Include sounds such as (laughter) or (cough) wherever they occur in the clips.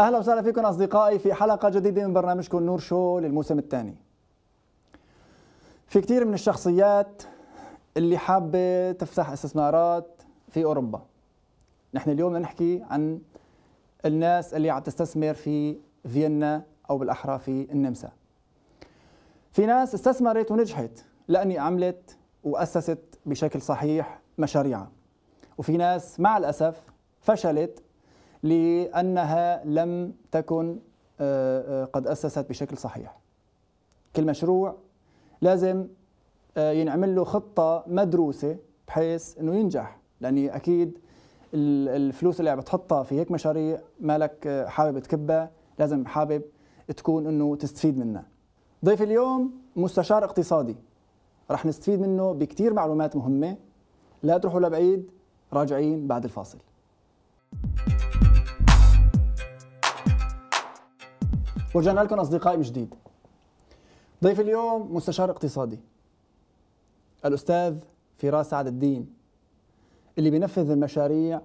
اهلا وسهلا فيكم اصدقائي في حلقه جديده من برنامجكم نور شو للموسم الثاني. في كثير من الشخصيات اللي حابه تفتح استثمارات في اوروبا. نحن اليوم بدنا نحكي عن الناس اللي عم تستثمر في فيينا او بالاحرى في النمسا. في ناس استثمرت ونجحت لاني عملت واسست بشكل صحيح مشاريعها. وفي ناس مع الاسف فشلت لأنها لم تكن آه، آه، قد أسست بشكل صحيح كل مشروع لازم آه، ينعمل له خطة مدروسة بحيث أنه ينجح لأني أكيد الفلوس اللي عم تحطها في هيك مشاريع مالك حابب تكبها لازم حابب تكون أنه تستفيد منها ضيف اليوم مستشار اقتصادي رح نستفيد منه بكتير معلومات مهمة لا تروحوا لبعيد راجعين بعد الفاصل thank you ورجعنا لكم اصدقائي من جديد. ضيف اليوم مستشار اقتصادي الاستاذ فراس سعد الدين اللي بينفذ المشاريع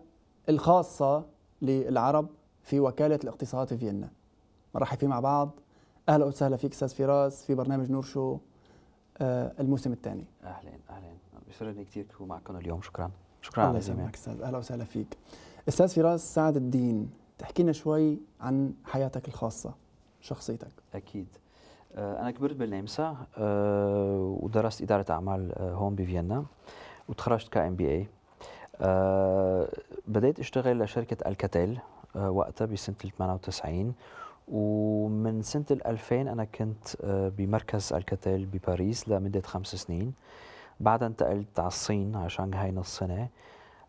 الخاصه للعرب في وكاله الاقتصاد في فيينا. مرحب فيه مع بعض اهلا وسهلا فيك استاذ فراس في برنامج نور شو آه، الموسم الثاني. اهلا اهلا بيسرني كثير تكون معكم اليوم شكرا شكرا على زمانك استاذ اهلا وسهلا فيك. استاذ فراس سعد الدين تحكي لنا شوي عن حياتك الخاصه. شخصيتك اكيد آه، انا كبرت بالنمسا آه، ودرست اداره اعمال آه، هون بفيينا وتخرجت ك ام بي اي بديت اشتغل لشركه الكاتيل وقتها بسنه 98 ومن سنة 2000 أنا كنت بمركز الكاتيل بباريس لمدة خمس سنين بعدها انتقلت على الصين على شنغهاي نص سنة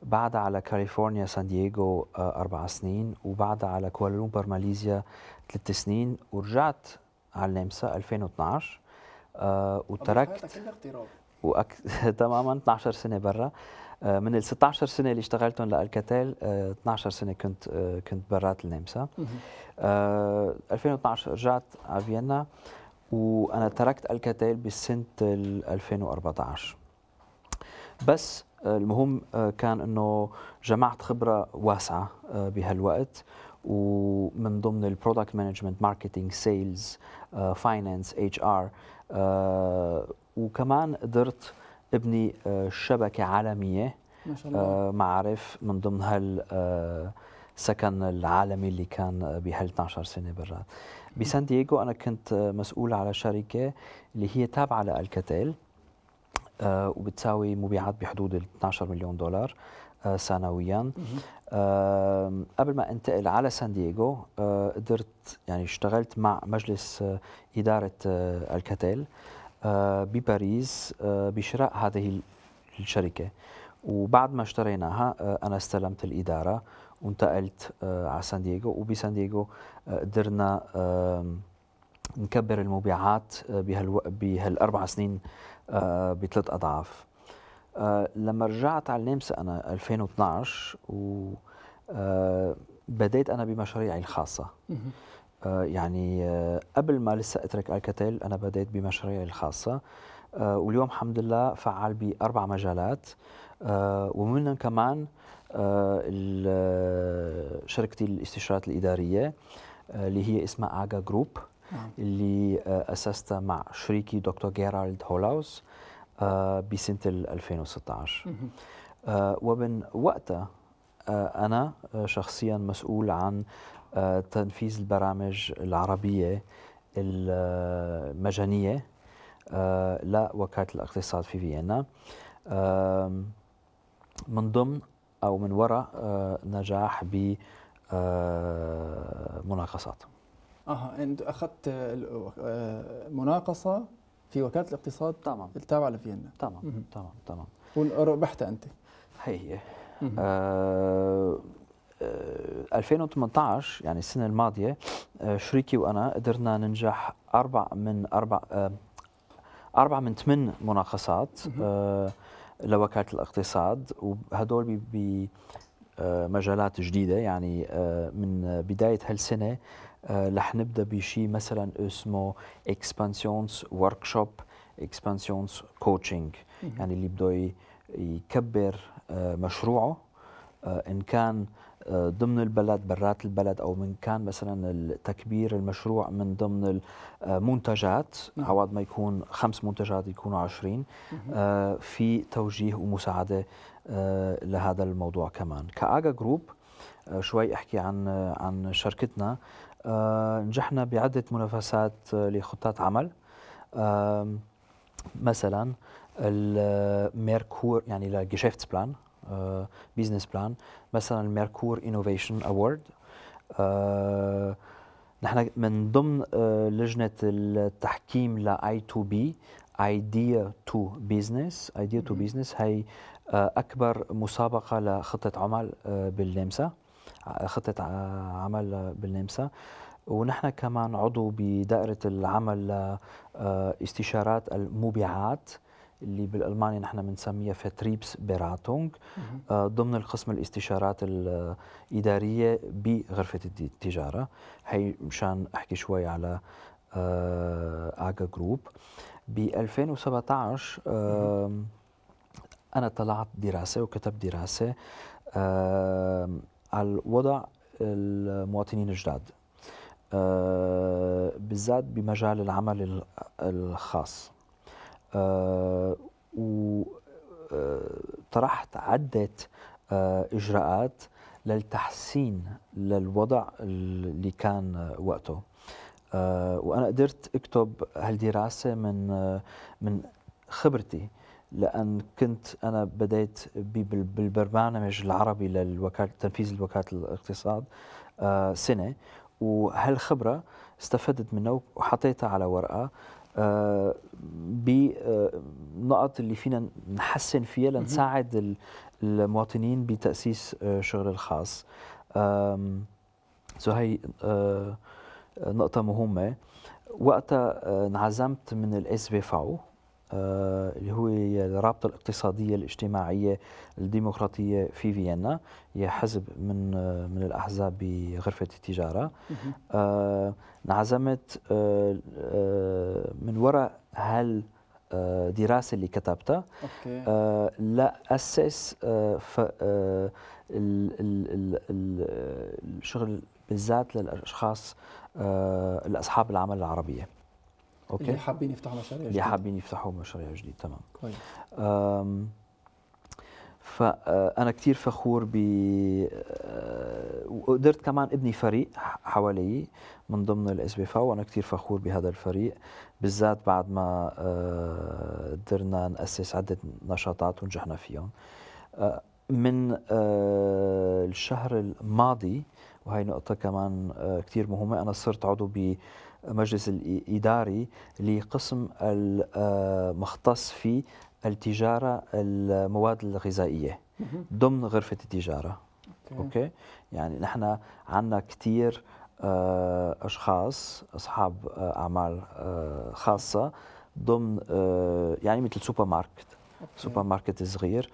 بعد على كاليفورنيا سان دييغو آه، أربع سنين وبعد على كوالالومبر ماليزيا ثلاث سنين ورجعت على النمسا 2012 آه، وتركت وأك... (laughs) تماما 12 سنه برا آه، من ال 16 سنه اللي اشتغلتهم لالكاتيل 12 سنه كنت كنت برات النمسا 2012 رجعت على فيينا وانا تركت الكاتيل بسنه 2014 بس آه، المهم آه، كان انه جمعت خبره واسعه آه، بهالوقت ومن ضمن البرودكت مانجمنت ماركتينج سيلز فاينانس اتش ار وكمان قدرت ابني شبكه عالميه ما شاء الله. معارف من ضمن هال سكن العالمي اللي كان بهال 12 سنه برا بسان دييغو انا كنت مسؤول على شركه اللي هي تابعه لالكاتيل آه، وبتساوي مبيعات بحدود ال 12 مليون دولار آه، سنويا قبل ما انتقل على سان دييغو آه، قدرت يعني اشتغلت مع مجلس اداره الكاتيل بباريس بشراء هذه الشركه وبعد ما اشتريناها انا استلمت الاداره وانتقلت على سان دييغو وبسان دييغو قدرنا نكبر المبيعات بهالاربع سنين آه، بثلاث اضعاف آه، لما رجعت على النمسا انا 2012 وبدأت آه، انا بمشاريعي الخاصه يعني قبل ما لسه اترك الكاتيل انا بديت بمشاريعي الخاصه واليوم الحمد لله فعال باربع مجالات ومنهم كمان شركتي الاستشارات الاداريه اللي هي اسمها اجا جروب نعم. اللي آه، اسسته مع شريكي دكتور جيرالد هولاوس آه، بسنه 2016 آه، ومن وقتها انا شخصيا مسؤول عن تنفيذ البرامج العربيه المجانيه لوكاله الاقتصاد في فيينا من ضمن او من وراء نجاح بمناقصات اها انت اخذت آه، مناقصه في وكاله الاقتصاد تمام التابعه لفيينا تمام تمام تمام وربحت انت هي آه 2018 آه، يعني السنه الماضيه آه، شريكي وانا قدرنا ننجح اربع من اربع اربع من ثمان مناقصات لوكاله الاقتصاد وهدول بمجالات جديده يعني من بدايه هالسنه رح آه، نبدا بشيء مثلا اسمه اكسبانسيونز ورك شوب اكسبانسيونز كوتشنج يعني اللي بده يكبر آه، مشروعه آه، ان كان ضمن البلد برات البلد او من كان مثلا تكبير المشروع من ضمن المنتجات عوض ما يكون خمس منتجات يكونوا عشرين في توجيه ومساعده لهذا الموضوع كمان كاجا جروب شوي احكي عن عن شركتنا آه، نجحنا بعدة منافسات آه، لخطات عمل مثلا الميركور آه، يعني بلان بيزنس بلان مثلا الميركور انوفيشن اوورد نحن من ضمن لجنه التحكيم لاي تو بي ايديا تو بيزنس ايديا تو بيزنس هي اكبر مسابقه لخطه عمل بالنمسا خطه عمل بالنمسا ونحن كمان عضو بدائره العمل آه، استشارات المبيعات اللي بالالماني نحن بنسميها فتريبس بيراتونغ آه، ضمن القسم الاستشارات الاداريه بغرفه التجاره هي مشان احكي شوي على آه، اجا جروب ب 2017 انا طلعت دراسه وكتبت دراسه على وضع المواطنين الجداد آه، بالذات بمجال العمل الخاص آه، وطرحت آه، عدة إجراءات للتحسين للوضع اللي كان وقته وأنا قدرت أكتب هالدراسة من من خبرتي لان كنت انا بديت بالبرنامج العربي للوكاله تنفيذ الوكالة الاقتصاد آه، سنه وهالخبره استفدت منها وحطيتها على ورقه آه، بنقط آه، اللي فينا نحسن فيها لنساعد المواطنين بتاسيس شغل الخاص سو هي نقطه مهمه وقتها انعزمت من الاس بي فاو آه، اللي هو الرابطة الاقتصادية الاجتماعية الديمقراطية في فيينا هي حزب من آه، من الأحزاب بغرفة التجارة آه، انعزمت من وراء هال دراسة اللي كتبتها آه لا أسس آه ف آه الشغل بالذات للأشخاص آه الأصحاب العمل العربية اوكي اللي حابين يفتحوا مشاريع جديده اللي حابين يفتحوا مشاريع جديده تمام كويس طيب. فانا آه، كثير فخور ب آه، وقدرت كمان ابني فريق حوالي من ضمن الاس بي وانا كثير فخور بهذا الفريق بالذات بعد ما آه، قدرنا ناسس عده نشاطات ونجحنا فيهم من الشهر الماضي وهي نقطة كمان كثير مهمة أنا صرت عضو ب مجلس الإداري لقسم المختص في التجارة المواد الغذائية ضمن غرفة التجارة أوكي, أوكي. يعني نحن عندنا كثير آه، أشخاص أصحاب آه، أعمال آه، خاصة ضمن يعني مثل سوبر ماركت أوكي. سوبر ماركت صغير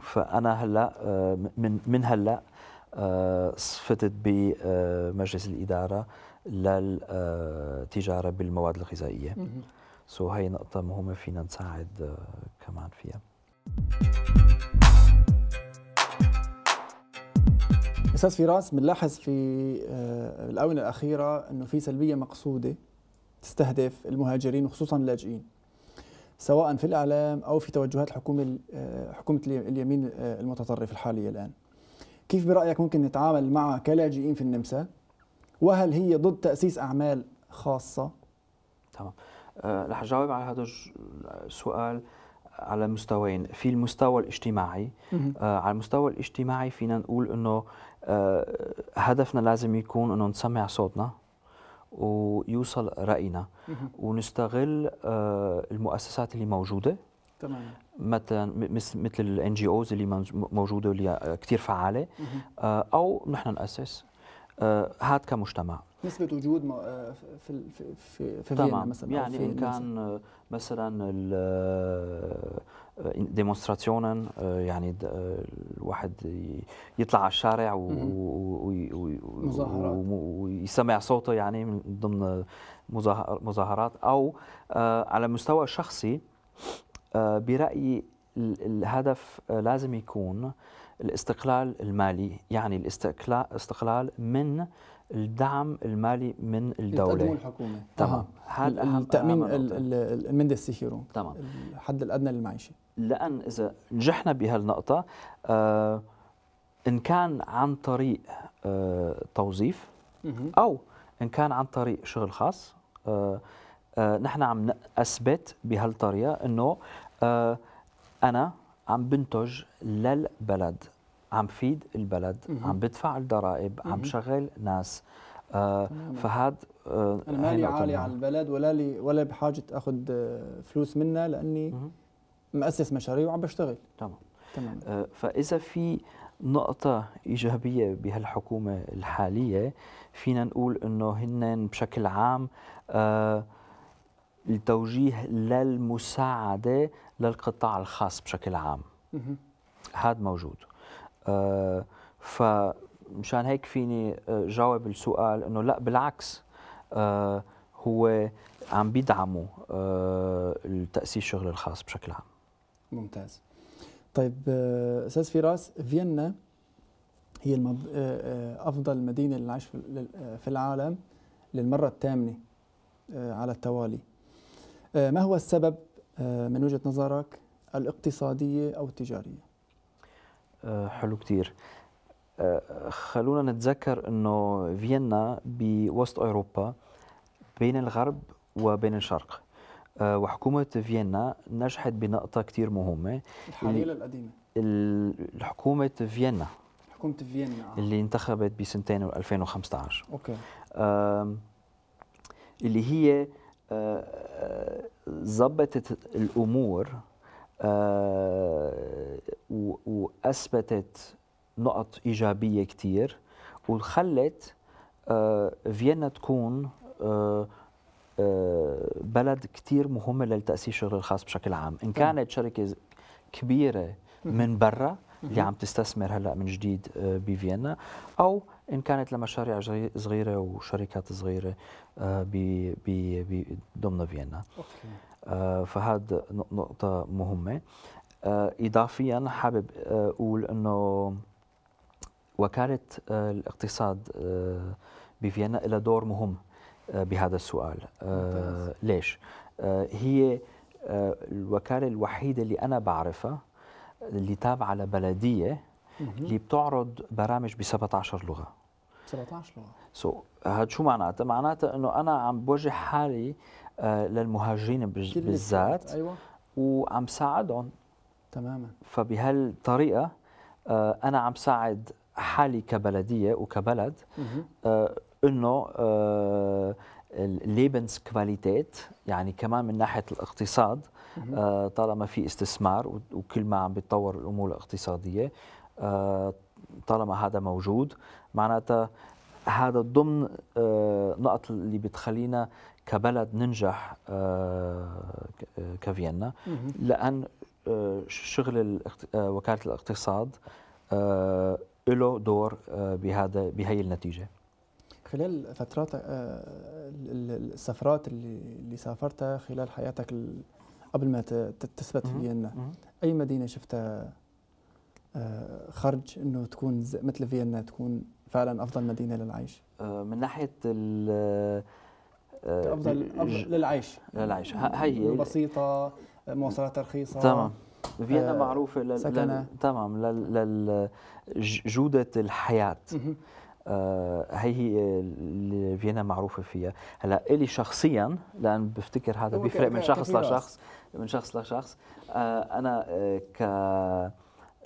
فأنا هلا من من هلا صفتت بمجلس الإدارة للتجاره آه، بالمواد الغذائيه سو هاي نقطه مهمه فينا نساعد آه، كمان فيها استاذ فراس بنلاحظ في آه، الاونه الاخيره انه في سلبيه مقصوده تستهدف المهاجرين وخصوصا اللاجئين سواء في الاعلام او في توجهات الحكومه حكومه اليمين المتطرف الحاليه الان كيف برايك ممكن نتعامل معها كلاجئين في النمسا وهل هي ضد تأسيس أعمال خاصة؟ تمام آه، رح جاوب على هذا السؤال على مستويين في المستوى الاجتماعي آه على المستوى الاجتماعي فينا نقول انه آه هدفنا لازم يكون انه نسمع صوتنا ويوصل راينا ونستغل آه المؤسسات اللي موجوده تمام مثل الان جي اوز اللي موجوده واللي كثير فعاله آه او نحن ناسس آه، هاد كمجتمع نسبة وجود آه، في في في فيينا مثلا يعني في إن كان مثلا آه، ديمونستراسيون يعني الواحد يطلع على الشارع ويسمع صوته يعني من ضمن مظاهرات او على مستوى شخصي برايي الهدف لازم يكون الاستقلال المالي يعني الاستقلال من الدعم المالي من الدوله تقدمه الحكومه تمام هذا التامين المند السيخيرو تمام الحد الادنى للمعيشه لان اذا نجحنا بهالنقطه آه ان كان عن طريق آه توظيف او ان كان عن طريق شغل خاص آه آه نحن عم اثبت بهالطريقه انه آه انا عم بنتج للبلد عم فيد البلد مم. عم بدفع الضرائب عم شغل ناس آه فهذا آه انا مالي عالي على البلد ولا لي ولا بحاجه اخذ آه، فلوس منها لاني مم. مؤسس مشاريع وعم بشتغل تمام تمام آه فاذا في نقطة إيجابية بهالحكومة الحالية فينا نقول إنه هن بشكل عام آه التوجيه للمساعدة للقطاع الخاص بشكل عام هذا موجود آه فمشان هيك فيني آه، جاوب السؤال انه لا بالعكس آه هو عم بيدعموا آه تاسيس شغل الخاص بشكل عام ممتاز طيب آه، استاذ فراس فيينا هي المض... آه، افضل مدينه للعيش في العالم للمره الثامنه على التوالي آه، ما هو السبب آه، من وجهة نظرك الاقتصادية أو التجارية؟ آه، حلو كتير خلونا نتذكر أنه فيينا بوسط أوروبا بين الغرب وبين الشرق وحكومة فيينا نجحت بنقطة كتير مهمة الحالية القديمة الحكومة فيينا حكومة فيينا اللي انتخبت بسنتين 2015 اوكي اللي هي ظبطت الامور آه، واثبتت نقط ايجابيه كثير وخلت آه، فيينا تكون آه، بلد كثير مهمه للتاسيس الشغل الخاص بشكل عام ان كانت شركه كبيره من برا اللي عم تستثمر هلا من جديد بفيينا او إن كانت لمشاريع صغيرة وشركات صغيرة آه، ضمن فيينا آه، فهذا نقطة مهمة آه، إضافيا حابب أقول أنه وكالة الاقتصاد بفيينا لها دور مهم بهذا السؤال ممتاز. ليش؟ هي الوكالة الوحيدة اللي أنا بعرفها اللي تابعة لبلدية اللي بتعرض برامج ب 17 لغة سو هاد شو معناتها؟ معناتها انه انا عم بوجه حالي آه، للمهاجرين بالذات ايوه وعم ساعدهم تماما فبهالطريقه آه، انا عم ساعد حالي كبلديه وكبلد آه، انه الليبنس كواليتيت يعني كمان من ناحيه الاقتصاد طالما في استثمار وكل ما عم بتطور الامور الاقتصاديه طالما هذا موجود معناتها هذا ضمن آه، نقط اللي بتخلينا كبلد ننجح آه، آه، كفيينا لان شغل وكاله الاقتصاد له دور بهذا بهي النتيجه خلال فترات السفرات اللي سافرتها خلال حياتك قبل ما تثبت فيينا اي مدينه شفتها خرج انه تكون مثل فيينا تكون فعلا افضل مدينه للعيش آه، من ناحيه ال آه، افضل للعيش للعيش هي بسيطه مواصلات رخيصه تمام فيينا آه معروفه لل... سكنة. لل... تمام لجوده الحياه آه هي هي اللي فيينا معروفه فيها هلا الي شخصيا لان بفتكر هذا بيفرق من شخص لشخص من شخص لشخص آه انا آه، ك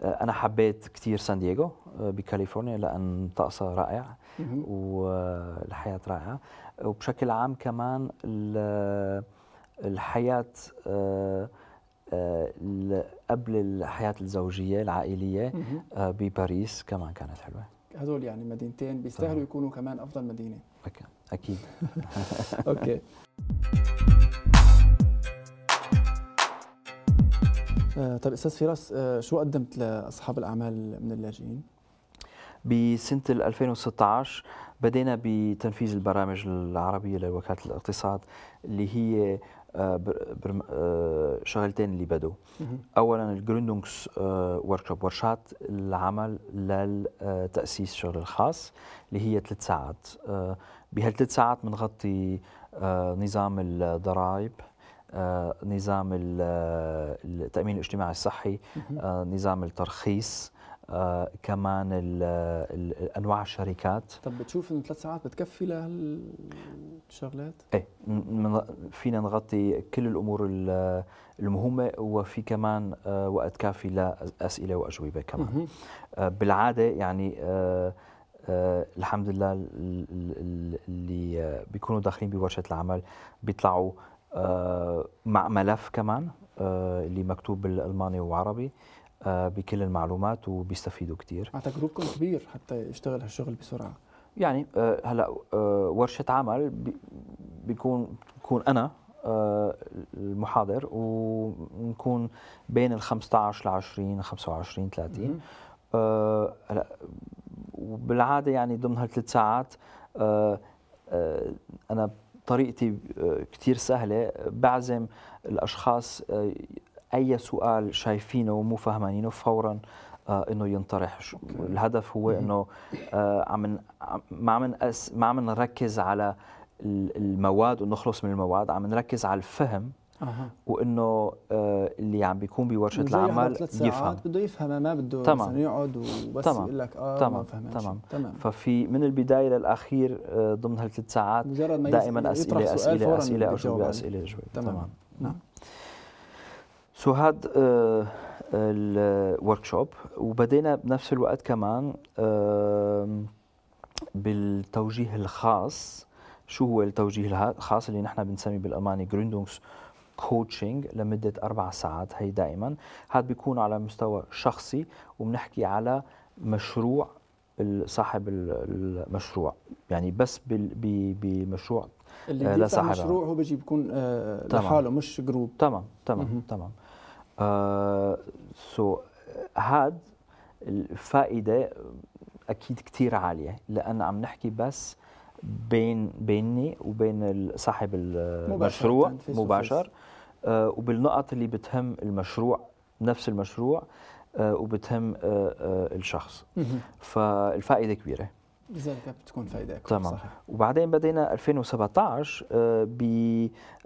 آه، انا حبيت كثير سان دييغو آه، بكاليفورنيا لان طقسها رائع والحياه رائعه وبشكل عام كمان الحياه آه، قبل الحياه الزوجيه العائليه بباريس كمان كانت حلوه هذول يعني مدينتين بيستاهلوا يكونوا كمان افضل مدينه اكيد اكيد (laughs) (laughs) اوكي آه، طيب استاذ فراس آه، شو قدمت لاصحاب الاعمال من اللاجئين؟ بسنه 2016 بدينا بتنفيذ البرامج العربيه لوكاله الاقتصاد اللي هي آه، شغلتين اللي بدوا اولا الجروندونكس وركشوب ورشات العمل للتاسيس الشغل الخاص اللي هي ثلاث ساعات بهالثلاث ساعات بنغطي نظام الضرائب آه، نظام آه، التأمين الاجتماعي الصحي آه، نظام الترخيص آه كمان انواع الشركات طب بتشوف انه ثلاث ساعات بتكفي لهالشغلات؟ ايه فينا نغطي كل الامور المهمه وفي كمان آه وقت كافي لاسئله واجوبه كمان آه بالعاده يعني الحمد لله اللي بيكونوا داخلين بورشه العمل بيطلعوا مع ملف كمان آه، اللي مكتوب بالالماني وعربي آه، بكل المعلومات وبيستفيدوا كثير مع جروبكم كبير حتى يشتغل هالشغل بسرعه يعني آه، هلا ورشه عمل بيكون بكون انا المحاضر ونكون بين ال 15 ل 20 25 30 هلا وبالعاده يعني ضمن هالثلاث ساعات انا طريقتي آه، كثير سهله بعزم الاشخاص آه، اي سؤال شايفينه ومو فهمانينه فورا آه، انه ينطرح الهدف هو انه عم ما عم ما عم نركز على المواد ونخلص من المواد عم نركز على الفهم أه. وانه اللي عم بيكون بورشه العمل ثلاث ساعات يفهم بده يفهم ما بده تمام. يقعد وبس تمام. يقول لك اه تمام. ما فهمت تمام. تمام ففي من البدايه للاخير آه، ضمن هالثلاث ساعات مجرد ما دائما اسئله اسئله اسئله اجوبه اسئله اجوبه تمام, تمام. نعم سو هاد الورك شوب وبدينا بنفس الوقت كمان بالتوجيه الخاص شو هو التوجيه الخاص اللي نحن بنسميه بالالماني جروندونغس كوتشنج لمدة أربع ساعات هي دائما هذا بيكون على مستوى شخصي وبنحكي على مشروع صاحب المشروع يعني بس بمشروع اللي آه، لصاحب مشروع هو بيجي بيكون آه لحاله مش جروب تمام تمام تمام سو آه، هاد الفائدة أكيد كتير عالية لأن عم نحكي بس بين بيني وبين صاحب المشروع مباشر آه، وبالنقط اللي بتهم المشروع نفس المشروع آه، وبتهم آه، الشخص فالفائده كبيره لذلك بتكون فائده كبيره تمام صحيح. وبعدين بدينا 2017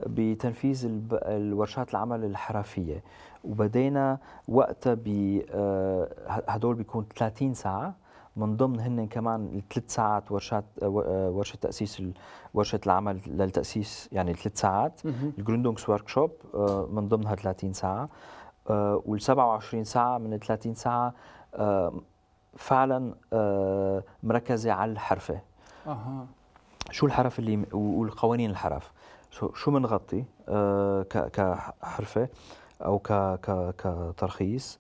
بتنفيذ الورشات العمل الحرفيه وبدينا وقتها ب هدول بيكون 30 ساعه من ضمن هن كمان الثلاث ساعات ورشات آه، آه، ورشه تاسيس ورشه العمل للتاسيس يعني الثلاث ساعات الجروندونكس ورك شوب من ضمنها 30 ساعه آه، وال 27 ساعه من ال 30 ساعه فعلا مركزه على الحرفه اها شو الحرف اللي والقوانين الحرف شو بنغطي كحرفه او كترخيص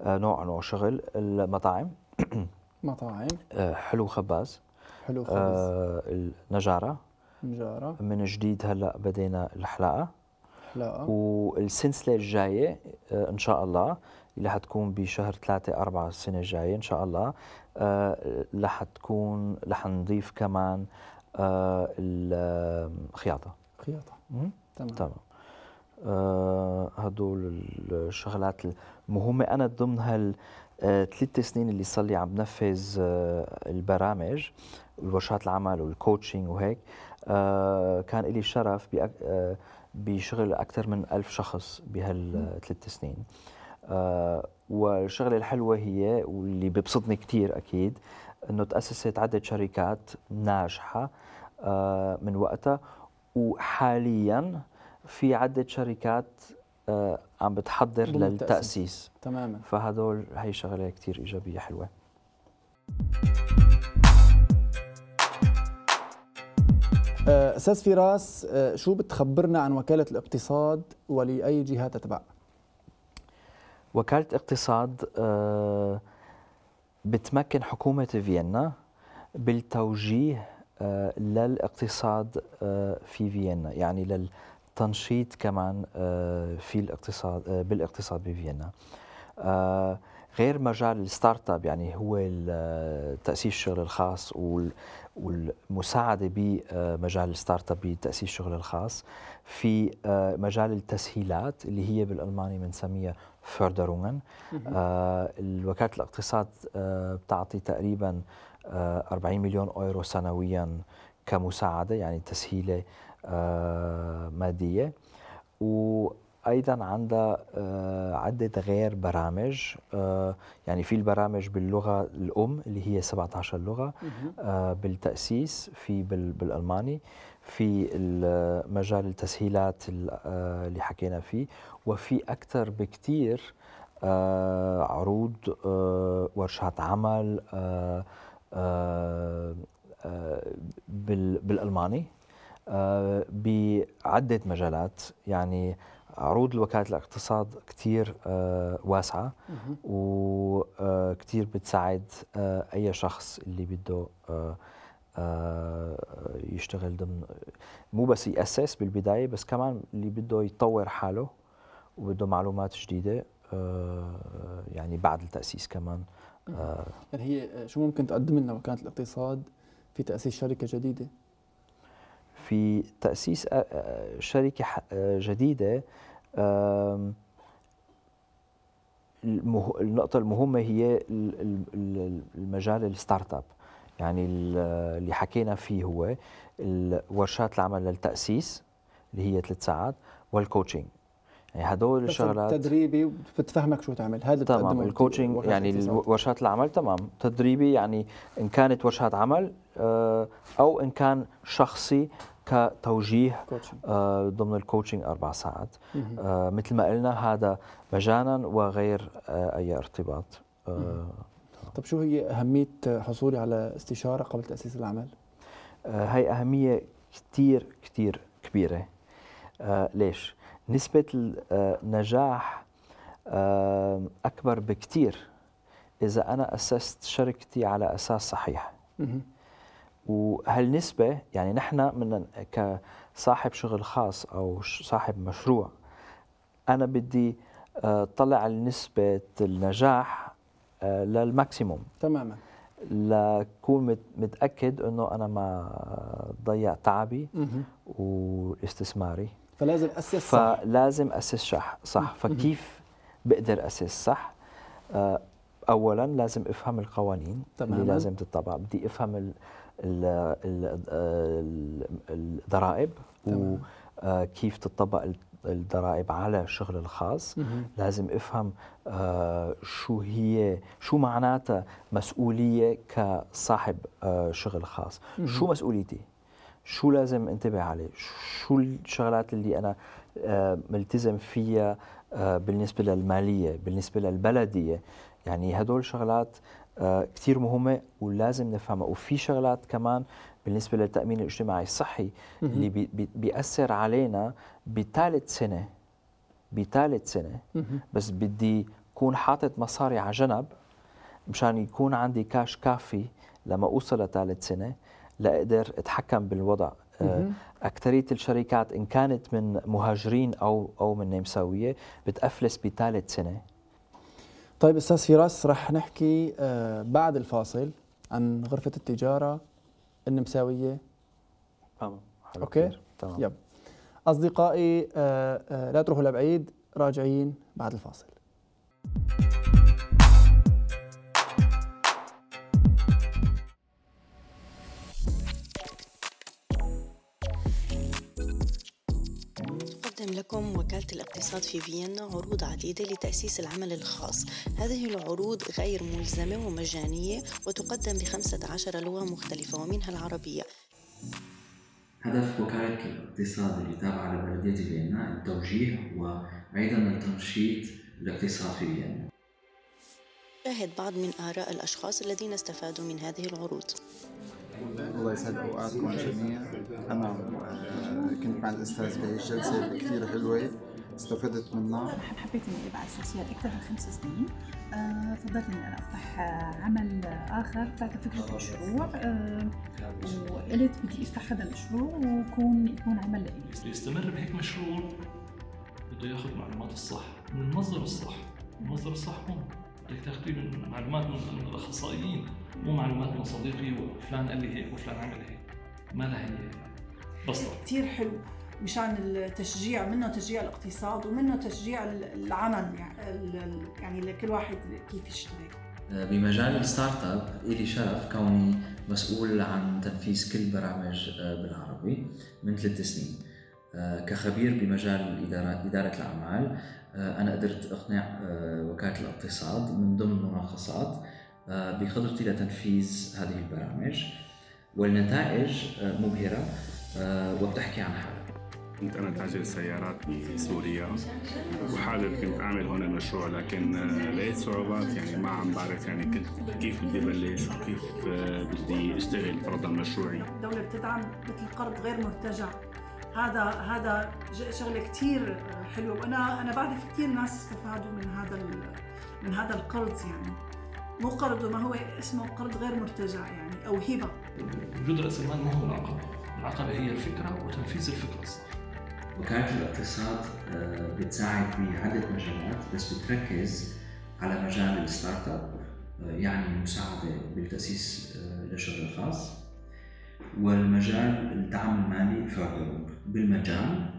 نوع نوع شغل المطاعم (clears throat) مطاعم آه، حلو خباز حلو خباز آه النجاره نجاره من جديد هلا بدينا الحلاقه حلاقه والسلسله الجايه آه، ان شاء الله اللي حتكون بشهر 3 4 السنه الجايه ان شاء الله آه رح تكون رح نضيف كمان آه الخياطه خياطه تمام تمام آه، هدول الشغلات المهمه انا ضمن هال ثلاث سنين اللي صار لي عم بنفذ آه، البرامج ورشات العمل والكوتشنج وهيك آه، كان لي شرف آه، بشغل أكثر من ألف شخص بهالثلاث سنين والشغله الحلوه هي واللي ببسطني كثير اكيد انه تاسست عده شركات ناجحه من وقتها وحاليا في عده شركات آه، عم بتحضر للتأسيس تماما فهدول هي شغله كثير ايجابيه حلوه آه، استاذ فراس آه، شو بتخبرنا عن وكاله الاقتصاد ولاي جهه تتبع؟ وكاله اقتصاد بتمكن حكومه فيينا بالتوجيه للاقتصاد في فيينا يعني لل تنشيط كمان آه، في الاقتصاد آه، بالاقتصاد بفيينا آه، غير مجال الستارت اب يعني هو تاسيس الشغل الخاص والمساعده بمجال الستارت اب بتاسيس الشغل الخاص في مجال التسهيلات اللي هي بالالماني بنسميها فردرونغن الوكاله الاقتصاد بتعطي تقريبا 40 مليون اورو سنويا كمساعده يعني تسهيله آه، مادية وايضا عندها آه، عده غير برامج آه، يعني في البرامج باللغه الام اللي هي 17 لغه بالتاسيس في بالالماني في مجال التسهيلات اللي حكينا فيه وفي اكثر بكثير عروض ورشات عمل بالالماني آه، بعدة مجالات يعني عروض وكالة الاقتصاد كتير آه، واسعة وكتير آه، بتساعد أي شخص اللي بده يشتغل ضمن مو بس يأسس بالبداية بس كمان اللي بده يطور حاله وبده معلومات جديدة يعني بعد التأسيس كمان يعني هي شو ممكن تقدم لنا وكالة الاقتصاد في تأسيس شركة جديدة؟ في تأسيس آه، آه، شركة آه، جديدة النقطة المهمة هي المجال الستارت اب يعني اللي حكينا فيه هو ورشات العمل للتأسيس اللي هي ثلاث ساعات والكوتشنج يعني هدول الشغلات تدريبي بتفهمك شو تعمل هذا تمام الكوتشنج يعني ورشات العمل تمام تدريبي يعني ان كانت ورشات عمل آه، او ان كان شخصي كتوجيه آه، ضمن الكوتشنج اربع ساعات آه، مثل ما قلنا هذا مجانا وغير اي ارتباط طب شو هي اهميه حصولي على استشاره قبل تاسيس العمل؟ هي اهميه كثير كثير كبيره ليش؟ نسبه النجاح اكبر بكثير اذا انا اسست شركتي على اساس صحيح وهالنسبة يعني نحن من كصاحب شغل خاص أو صاحب مشروع أنا بدي آه، طلع على نسبة النجاح آه، للماكسيموم تماما لكون متأكد أنه أنا ما ضيع تعبي واستثماري فلازم أسس صح فلازم أسس صح صح فكيف بقدر أسس صح آه، أولا لازم أفهم القوانين تماما. اللي لازم تتطبع بدي أفهم الضرائب وكيف آه، تطبق الضرائب على الشغل الخاص لازم افهم آه، شو هي شو معناتها مسؤوليه كصاحب آه، شغل خاص شو مسؤوليتي شو لازم انتبه عليه شو الشغلات اللي انا ملتزم فيها بالنسبه للماليه بالنسبه للبلديه يعني هدول شغلات آه، كثير مهمه ولازم نفهمها وفي شغلات كمان بالنسبه للتامين الاجتماعي الصحي اللي بياثر علينا بثالث سنه بثالث سنه بس بدي كون حاطط مصاري على جنب مشان يكون عندي كاش كافي لما اوصل لثالث سنه لاقدر اتحكم بالوضع آه، أكثرية الشركات إن كانت من مهاجرين أو أو من نمساوية بتأفلس بثالث سنة طيب استاذ فراس رح نحكي آه، بعد الفاصل عن غرفه التجاره النمساويه تمام اوكي تمام يب اصدقائي آه، آه، لا تروحوا لبعيد راجعين بعد الفاصل لكم وكالة الاقتصاد في فيينا عروض عديدة لتأسيس العمل الخاص هذه العروض غير ملزمة ومجانية وتقدم بخمسة عشر لغة مختلفة ومنها العربية هدف وكالة الاقتصاد اللي تابعة لبلدية فيينا التوجيه وأيضا التنشيط الاقتصاد في فيينا شاهد بعض من آراء الأشخاص الذين استفادوا من هذه العروض الله يسعد اوقاتكم جميعا انا آه، كنت مع الاستاذ بهي الجلسه كثير حلوه استفدت منها انا حبيت اني ابعد سوسيال اكثر من خمس سنين آه، فضلت اني انا افتح آه، عمل اخر بعد فكره مشروع وقلت بدي افتح هذا المشروع ويكون يكون عمل لي يستمر بهيك مشروع بده ياخذ معلومات الصح من المصدر الصح المصدر الصح هون بدك تاخذي من معلومات من الاخصائيين مو معلومات من صديقي وفلان قال لي هيك وفلان عمل هيك ما لها هي بسطة كثير حلو مشان التشجيع منه تشجيع الاقتصاد ومنه تشجيع العمل يعني, يعني لكل واحد كيف يشتغل آه، بمجال الستارت اب إلي شرف كوني مسؤول عن تنفيذ كل برامج آه، بالعربي من ثلاث سنين آه، كخبير بمجال إدارة, إدارة الأعمال أنا قدرت أقنع وكالة الاقتصاد من ضمن مناقصات آه، بقدرتي لتنفيذ هذه البرامج والنتائج آه، مبهرة آه، وبتحكي عن حالها كنت انا تاجر سيارات بسوريا وحابب كنت اعمل هون المشروع لكن لقيت صعوبات يعني ما عم بعرف يعني كنت كيف بدي بلش وكيف بدي اشتغل فرضا مشروعي الدوله بتدعم مثل قرض غير مرتجع هذا هذا شغله كثير حلوه وانا انا بعرف كثير ناس استفادوا من هذا من هذا القرض يعني مو قرض ما هو اسمه قرض غير مرتجع يعني او هبه وجود راس المال ما هو العقبه، العقبه هي الفكره وتنفيذ الفكره الصح. وكالة الاقتصاد آه، بتساعد بعدة مجالات بس بتركز على مجال الستارت اب آه، يعني المساعدة بالتأسيس آه، لشغل خاص والمجال الدعم المالي فعلا بالمجال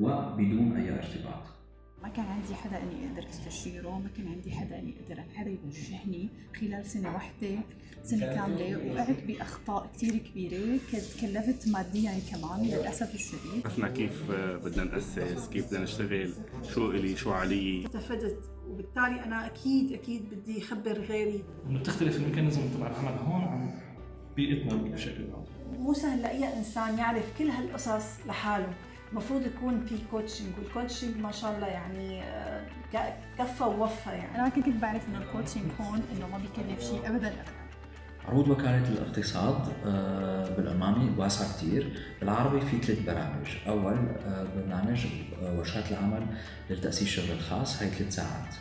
وبدون أي ارتباط ما كان عندي حدا اني اقدر استشيره ما كان عندي حدا اني اقدر حدا يوجهني خلال سنه واحده سنه كامله وقعت باخطاء كثير كبيره تكلفت ماديا كمان للاسف الشديد عرفنا كيف بدنا ناسس كيف بدنا نشتغل شو الي شو علي استفدت وبالتالي انا اكيد اكيد بدي اخبر غيري انه بتختلف الميكانيزم تبع العمل هون عن بيئتنا بشكل عام مو سهل لاي انسان يعرف كل هالقصص لحاله المفروض يكون في كوتشنج والكوتشنج ما شاء الله يعني آه، كفى ووفى يعني انا كنت بعرف انه الكوتشنج هون انه ما بيكلف شيء ابدا عروض وكالة الاقتصاد آه، بالألماني واسع كتير بالعربي في ثلاث برامج أول آه، برنامج ورشات العمل للتأسيس الشغل الخاص هاي ثلاث ساعات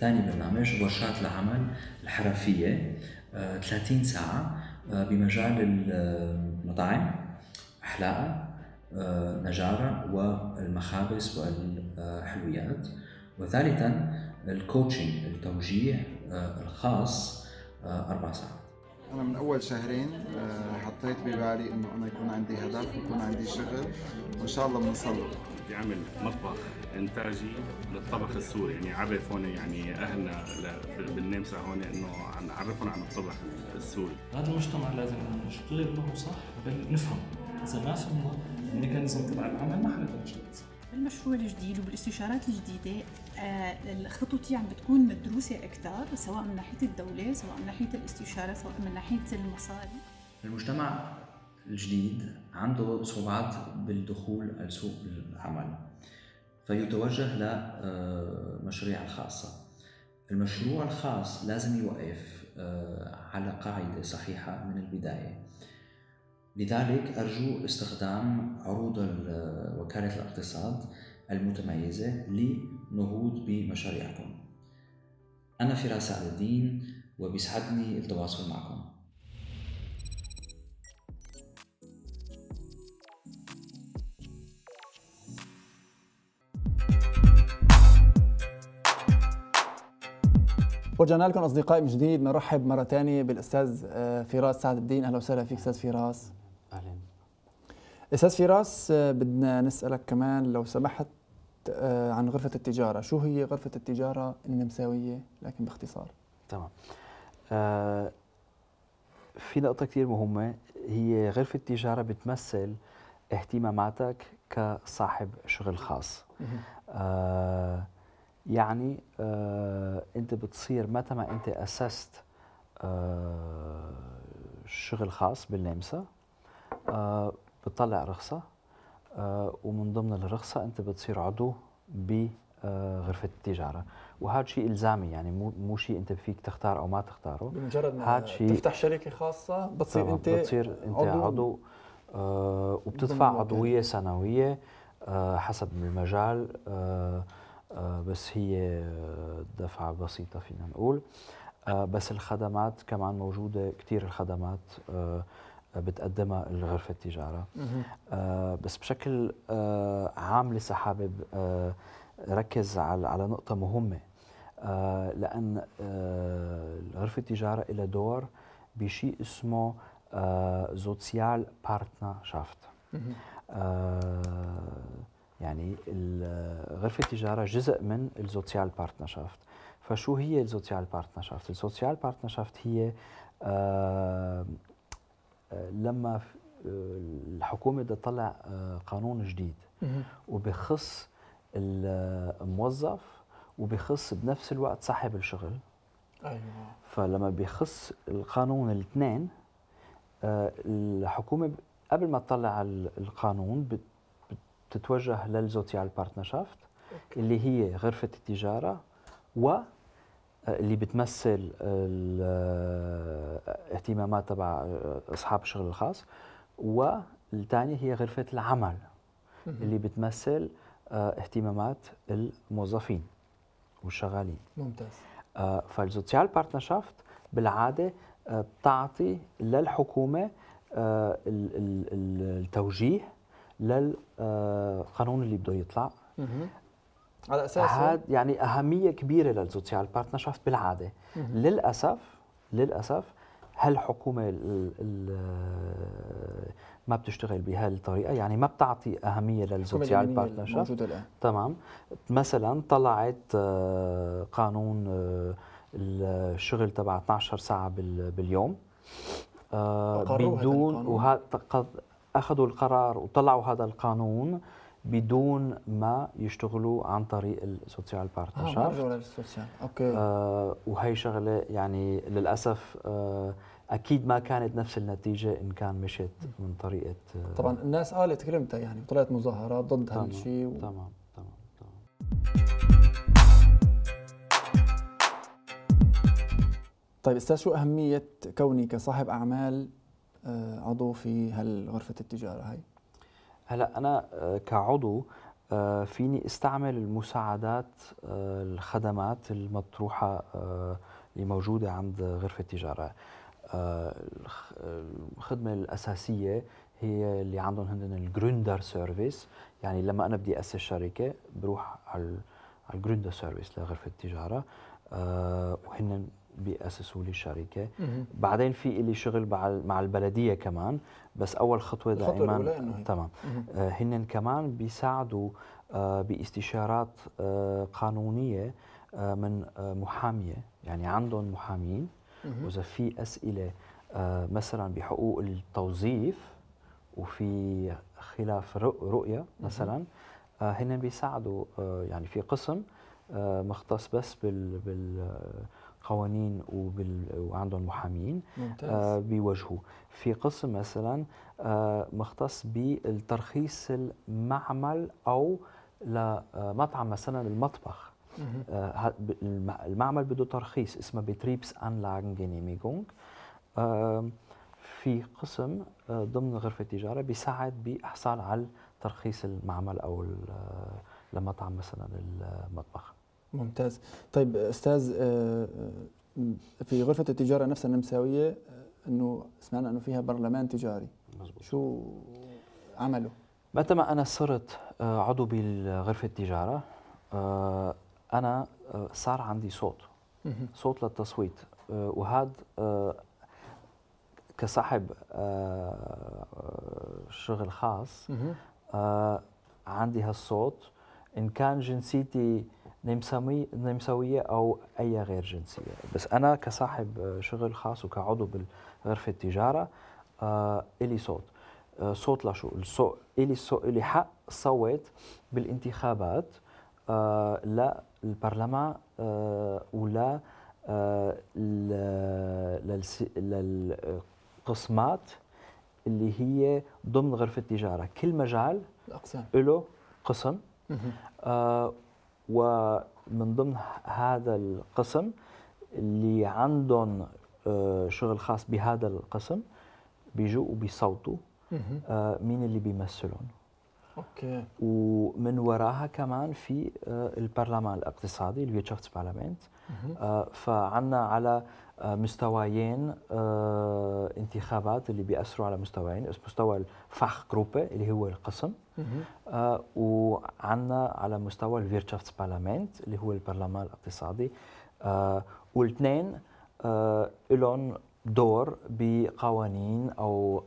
ثاني برنامج ورشات العمل الحرفية 30 ساعة بمجال المطاعم أحلاقة آه، نجارة والمخابز والحلويات وثالثا الكوتشنج التوجيه آه، الخاص آه، أربع ساعات أنا من أول شهرين حطيت ببالي إنه أنا يكون عندي هدف ويكون عندي شغل وإن شاء الله بدي عمل مطبخ إنتاجي للطبخ السوري يعني عرف هون يعني أهلنا بالنمسا هون إنه نعرفهم عن الطبخ السوري هذا المجتمع لازم نشتغل معه صح بل نفهم إذا ما فهمنا ملي تبع العمل ما حركتش بالمشروع الجديد وبالاستشارات الجديده آه، الخطط يعني بتكون مدروسه اكثر سواء من ناحيه الدوله سواء من ناحيه الاستشاره سواء من ناحيه المصاري المجتمع الجديد عنده صعوبات بالدخول لسوق العمل فيتوجه لمشاريع آه، الخاصة المشروع الخاص لازم يوقف آه، على قاعدة صحيحة من البداية لذلك أرجو استخدام عروض وكالة الاقتصاد المتميزة لنهوض بمشاريعكم أنا فراس سعد الدين وبيسعدني التواصل معكم ورجعنا لكم اصدقائي من جديد نرحب مره ثانيه بالاستاذ آه، فراس سعد الدين اهلا وسهلا فيك استاذ فراس اهلا استاذ فراس آه، بدنا نسالك كمان لو سمحت آه، عن غرفة التجارة شو هي غرفة التجارة النمساوية لكن باختصار تمام آه في نقطة كثير مهمة هي غرفة التجارة بتمثل اهتماماتك كصاحب شغل خاص آه يعني آه انت بتصير متى ما انت اسست آه شغل خاص بالنمسا آه، بتطلع رخصه آه، ومن ضمن الرخصه انت بتصير عضو بغرفه آه، التجاره وهذا شيء الزامي يعني مو مو شيء انت فيك تختار او ما تختاره بمجرد ما تفتح شركه خاصه بتصير انت بتصير انت عضو, عضو آه وبتدفع عضويه سنويه آه حسب المجال آه آه بس هي دفعه بسيطه فينا نقول آه بس الخدمات كمان موجوده كثير الخدمات آه بتقدمها الغرفة التجارة آه بس بشكل آه عام لسه حابب آه ركز على على نقطة مهمة آه لأن آه غرفة التجارة لها دور بشيء اسمه آه سوسيال بارتنرشافت آه، يعني غرفة التجارة جزء من السوسيال بارتنرشافت فشو هي السوسيال بارتنرشافت؟ السوسيال بارتنرشافت هي آه، لما آه، الحكومه بدها تطلع آه، قانون جديد وبخص الموظف وبخص بنفس الوقت صاحب الشغل ايوه فلما بيخص القانون الاثنين آه، الحكومه قبل ما تطلع القانون بتتوجه للزوتيال بارتنرشافت اللي هي غرفه التجاره و اللي بتمثل الاهتمامات آه، تبع آه، اصحاب الشغل الخاص والثانيه هي غرفه العمل اللي بتمثل آه، اهتمامات الموظفين والشغالين ممتاز فالسوشيال بارتنرشافت بالعاده بتعطي للحكومه التوجيه للقانون اللي بده يطلع على اساس هذا يعني اهميه كبيره للسوشيال بارتنرشيب بالعاده مم. للاسف للاسف هالحكومه ال ما بتشتغل بهالطريقه يعني ما بتعطي اهميه للسوشيال بارتنرشيب تمام مثلا طلعت آه، قانون آه، الشغل تبع 12 ساعه باليوم آه، بدون وهذا اخذوا القرار وطلعوا هذا القانون بدون ما يشتغلوا عن طريق السوشيال بارتنر آه اوكي آه وهي شغله يعني للاسف آه اكيد ما كانت نفس النتيجه ان كان مشت من طريقه آه طبعا الناس قالت كلمتها يعني وطلعت مظاهرات ضد هالشيء و... تمام تمام تمام طيب استاذ شو اهميه كوني كصاحب اعمال آه، عضو في هالغرفه التجاره هاي؟ هلا انا آه، كعضو آه، فيني استعمل المساعدات آه، الخدمات المطروحه اللي موجوده عند غرفه التجاره الخدمه الاساسيه هي اللي عندهم هن الجروندر سيرفيس يعني لما انا بدي اسس شركه بروح على على الجروندر سيرفيس لغرفه التجاره وهن بيأسسوا لي شركة بعدين في لي شغل مع البلدية كمان بس أول خطوة دائما تمام آه هن كمان بيساعدوا آه باستشارات آه قانونية آه، من آه، محامية يعني عندهم محامين وإذا في أسئلة آه، مثلا بحقوق التوظيف وفي خلاف رؤية مثلا هن بيساعدوا يعني في قسم مختص بس بال, بال قوانين وبال... وعندهم محامين آه بيواجهوا في قسم مثلا آه مختص بالترخيص المعمل او لمطعم آه، مثلا المطبخ آه المعمل بده ترخيص اسمه بتريبس انلاغنجينيميغونج آه في قسم آه ضمن غرفه التجاره بيساعد باحصال على ترخيص المعمل او آه، لمطعم مثلا المطبخ ممتاز طيب استاذ آه، آه، في غرفه التجاره نفسها النمساويه آه، انه سمعنا انه فيها برلمان تجاري مزبوط. شو عمله متى ما انا صرت عضو بغرفه التجاره انا صار عندي صوت صوت للتصويت وهذا كصاحب شغل خاص عندي هالصوت ان كان جنسيتي نمساوية نمساوية أو أي غير جنسية بس أنا كصاحب آه، شغل خاص وكعضو بالغرفة التجارة آه إلي صوت آه صوت لشو الصوت إلي, صوت إلي حق صوت بالانتخابات آه للبرلمان آه ولا آه للقسمات اللي هي ضمن غرفة التجارة كل مجال الأقسام له قسم آه ومن ضمن هذا القسم اللي عندهم آه، شغل خاص بهذا القسم بيجوا وبيصوتوا آه، مين اللي بيمثلهم اوكي ومن وراها كمان في آه، البرلمان الاقتصادي هو بارلمنت آه، فعنا على آه، مستويين انتخابات اللي بيأثروا على مستويين مستوى الفاخ جروبي اللي هو القسم وعنا على مستوى الويرتشافت بارلمنت اللي هو البرلمان الاقتصادي والاثنين لهم دور بقوانين او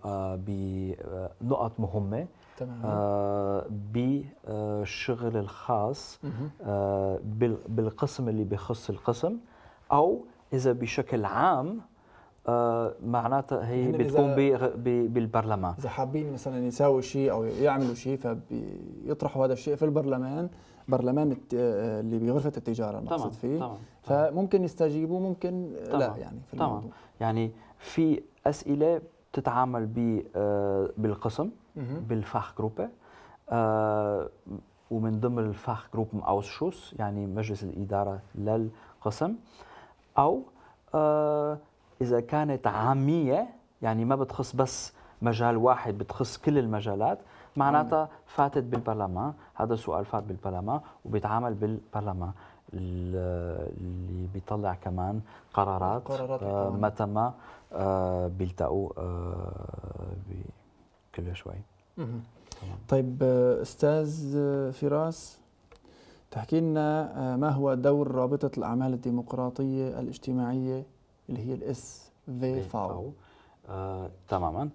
بنقط مهمه آه بالشغل الخاص آه بالقسم اللي بيخص القسم او اذا بشكل عام آه معناتها هي يعني بتقوم بالبرلمان اذا حابين مثلا يساووا شيء او يعملوا شيء فبيطرحوا هذا الشيء في البرلمان برلمان اللي بغرفه التجاره المقصود فيه طبعًا فممكن يستجيبوا ممكن طبعًا لا يعني في طبعًا الموضوع يعني في اسئله بتتعامل آه، بالقسم بالفاخ جروب آه، ومن ضمن الفاخ جروب اوسشوس يعني مجلس الاداره للقسم او آه، اذا كانت عاميه يعني ما بتخص بس مجال واحد بتخص كل المجالات معناتها فاتت بالبرلمان هذا السؤال فات بالبرلمان وبيتعامل بالبرلمان اللي بيطلع كمان قرارات, قرارات آه، متى ما بيلتقوا كل شوي طيب استاذ فراس تحكي لنا آه، ما هو دور رابطه الاعمال الديمقراطيه الاجتماعيه اللي هي الاس في فاو تماما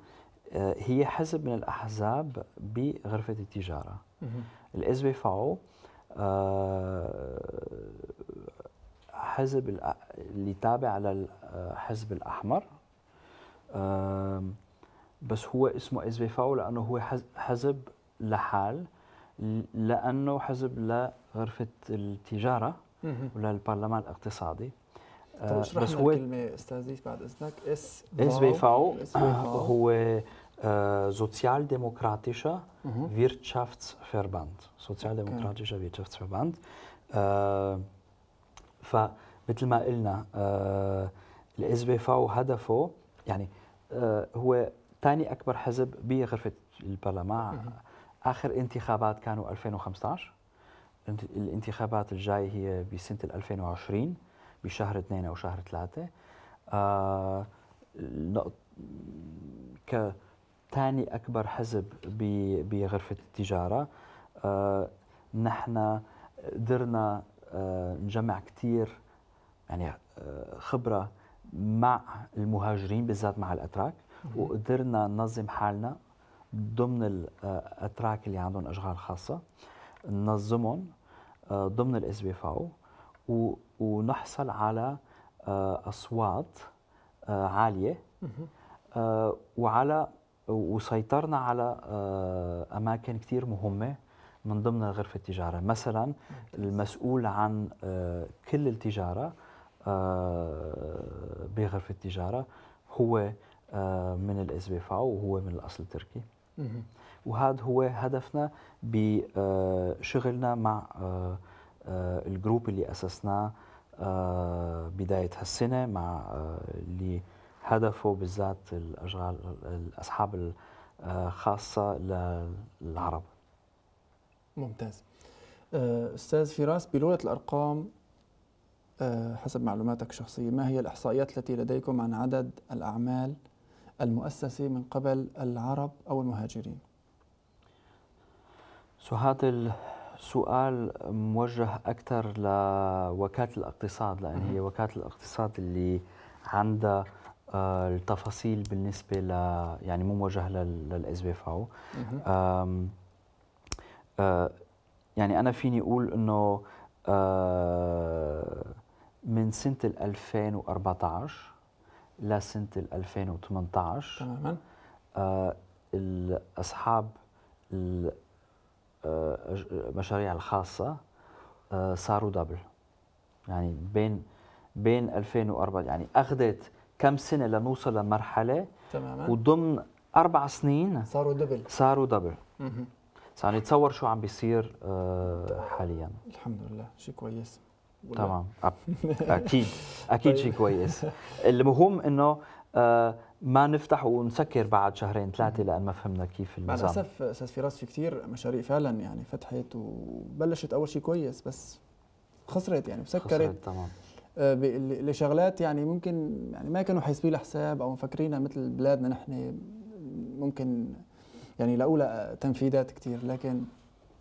آه، هي حزب من الاحزاب بغرفه التجاره الاس في فاو حزب اللي تابع للحزب الاحمر آه، بس هو اسمه اس بي فاو لانه هو حزب لحال لانه حزب لغرفه التجاره وللبرلمان الاقتصادي آه، طيب بس هو كلمه استاذي بعد اذنك اس اس بي فاو هو سوسيال آه، Sozialdemokratischer سوسيال ديمقراطيشا okay. Wirtschaftsverband. آه، فمثل ما قلنا الاس بي فاو هدفه يعني هو ثاني اكبر حزب بغرفه البرلمان اخر انتخابات كانوا 2015 الانتخابات الجايه هي بسنه 2020 بشهر اثنين او شهر ثلاثه آه ك ثاني اكبر حزب بغرفه التجاره آه نحن قدرنا آه نجمع كثير يعني آه، خبره مع المهاجرين بالذات مع الاتراك وقدرنا ننظم حالنا ضمن الاتراك آه، اللي عندهم اشغال خاصه ننظمهم آه، ضمن الاس بي فاو ونحصل على آه، اصوات عاليه وعلى وسيطرنا على اماكن كثير مهمه من ضمن غرفه التجاره مثلا المسؤول عن كل التجاره بغرفه التجاره هو آه، من الاس بي فاو وهو من الاصل التركي وهذا هو هدفنا بشغلنا آه، مع آه، الجروب اللي اسسناه بدايه هالسنه مع اللي هدفه بالذات الاشغال الاصحاب الخاصه للعرب. ممتاز. استاذ فراس بلغه الارقام حسب معلوماتك الشخصيه ما هي الاحصائيات التي لديكم عن عدد الاعمال المؤسسة من قبل العرب أو المهاجرين سو هذا السؤال موجه أكثر لوكالة الاقتصاد لأن هي وكالة الاقتصاد اللي عندها آه، التفاصيل بالنسبة ل يعني مو موجه للإس بي فاو يعني أنا فيني أقول إنه آه، من سنة 2014 لسنه 2018 تماما آه اصحاب المشاريع آه، الخاصه آه صاروا دبل يعني بين بين 2004 يعني اخذت كم سنه لنوصل لمرحله تماما وضمن اربع سنين صاروا دبل صاروا دبل صار يعني تصور شو عم بيصير آه حاليا الحمد لله شيء كويس تمام (laughs) اكيد اكيد شيء طيب. كويس المهم انه آه، ما نفتح ونسكر بعد شهرين ثلاثه لان ما فهمنا كيف النظام مع الاسف استاذ فراس في كثير مشاريع فعلا يعني فتحت وبلشت اول شيء كويس بس خسرت يعني وسكرت خسرت تمام آه، لشغلات يعني ممكن يعني ما كانوا حاسبين حساب او مفكرينها مثل بلادنا نحن ممكن يعني لاقوا تنفيذات كثير لكن